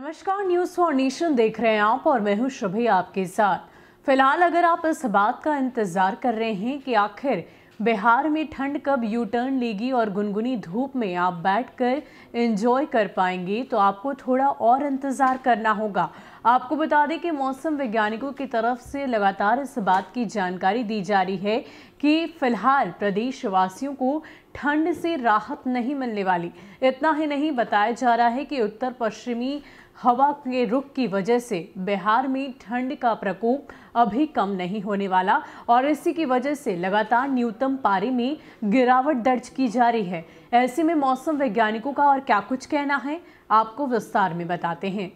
नमस्कार news for nation देख रहे हैं आप और मैं हूं शुभ आपके साथ फिलहाल अगर आप इस बात का इंतज़ार कर रहे हैं कि आखिर बिहार में ठंड कब यू टर्न लेगी और गुनगुनी धूप में आप बैठकर एंजॉय कर पाएंगे तो आपको थोड़ा और इंतज़ार करना होगा आपको बता दें कि मौसम वैज्ञानिकों की तरफ से लगातार इस बात की जानकारी दी जा रही है कि फिलहाल प्रदेशवासियों को ठंड से राहत नहीं मिलने वाली इतना ही नहीं बताया जा रहा है कि उत्तर पश्चिमी हवा के रुख की वजह से बिहार में ठंड का प्रकोप अभी कम नहीं होने वाला और इसी की वजह से लगातार न्यूनतम पारे में गिरावट दर्ज की जा रही है ऐसे में मौसम वैज्ञानिकों का और क्या कुछ कहना है आपको विस्तार में बताते हैं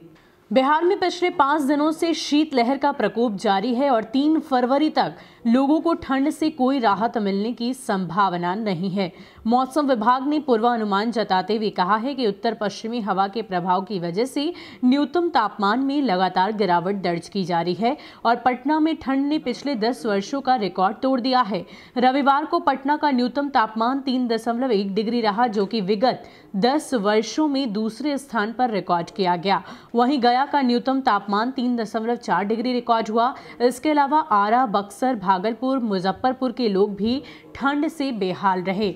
बिहार में पिछले पाँच दिनों से शीतलहर का प्रकोप जारी है और तीन फरवरी तक लोगों को ठंड से कोई राहत मिलने की संभावना नहीं है मौसम विभाग ने पूर्वानुमान जताते हुए कहा है कि उत्तर पश्चिमी हवा के प्रभाव की वजह से न्यूनतम तापमान में लगातार गिरावट दर्ज की जा रही है और पटना में ठंड ने पिछले दस वर्षों का रिकॉर्ड तोड़ दिया है रविवार को पटना का न्यूनतम तापमान तीन दशमलव एक डिग्री रहा जो कि विगत दस वर्षों में दूसरे स्थान पर रिकॉर्ड किया गया वहीं गया का न्यूनतम तापमान तीन दशमलव चार डिग्री रिकॉर्ड हुआ इसके अलावा आरा बक्सर भागलपुर मुजफ्फरपुर के लोग भी ठंड से बेहाल रहे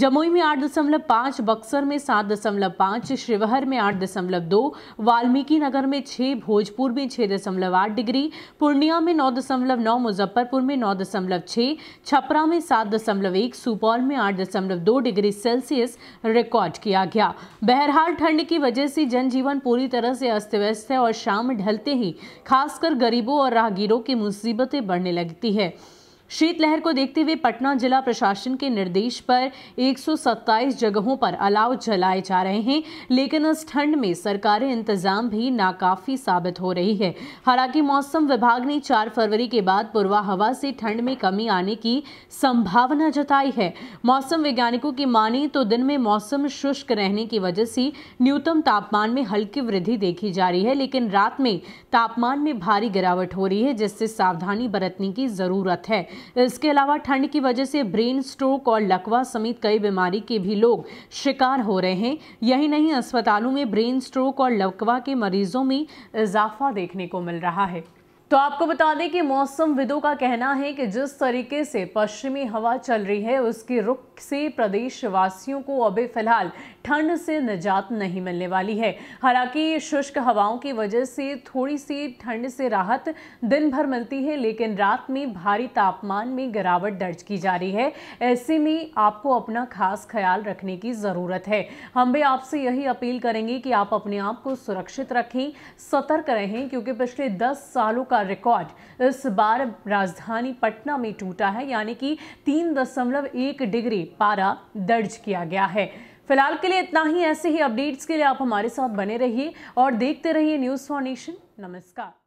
जमुई में आठ दशमलव पाँच बक्सर में सात दशमलव पाँच शिवहर में आठ दशमलव दो वाल्मीकि नगर में छः भोजपुर में छः दशमलव आठ डिग्री पूर्णिया में नौ दशमलव नौ मुजफ्फरपुर में नौ दशमलव छः छपरा में सात दशमलव एक सुपौल में आठ दशमलव दो डिग्री सेल्सियस रिकॉर्ड किया गया बहरहाल ठंड की वजह से जनजीवन पूरी तरह से अस्त व्यस्त है और शाम ढलते ही खासकर गरीबों और राहगीरों की मुसीबतें बढ़ने लगती है शीतलहर को देखते हुए पटना जिला प्रशासन के निर्देश पर 127 जगहों पर अलाव जलाए जा रहे हैं लेकिन इस ठंड में सरकारी इंतजाम भी नाकाफी साबित हो रही है हालांकि मौसम विभाग ने 4 फरवरी के बाद पूर्वा हवा से ठंड में कमी आने की संभावना जताई है मौसम वैज्ञानिकों की माने तो दिन में मौसम शुष्क रहने की वजह से न्यूनतम तापमान में हल्की वृद्धि देखी जा रही है लेकिन रात में तापमान में भारी गिरावट हो रही है जिससे सावधानी बरतने की जरूरत है इसके अलावा ठंड की वजह से ब्रेन स्ट्रोक और लकवा समेत कई बीमारी के भी लोग शिकार हो रहे हैं यही नहीं अस्पतालों में ब्रेन स्ट्रोक और लकवा के मरीजों में इजाफा देखने को मिल रहा है तो आपको बता दें कि मौसम विदों का कहना है कि जिस तरीके से पश्चिमी हवा चल रही है उसके रुख से प्रदेशवासियों को अभी फिलहाल ठंड से निजात नहीं मिलने वाली है हालांकि शुष्क हवाओं की वजह से थोड़ी सी ठंड से राहत दिन भर मिलती है लेकिन रात में भारी तापमान में गिरावट दर्ज की जा रही है ऐसे में आपको अपना खास ख्याल रखने की ज़रूरत है हम भी आपसे यही अपील करेंगे कि आप अपने आप को सुरक्षित रखें सतर्क रहें क्योंकि पिछले दस सालों का रिकॉर्ड इस बार राजधानी पटना में टूटा है यानी कि तीन दशमलव एक डिग्री पारा दर्ज किया गया है फिलहाल के लिए इतना ही ऐसे ही अपडेट्स के लिए आप हमारे साथ बने रहिए और देखते रहिए न्यूज़ फॉर नेशन नमस्कार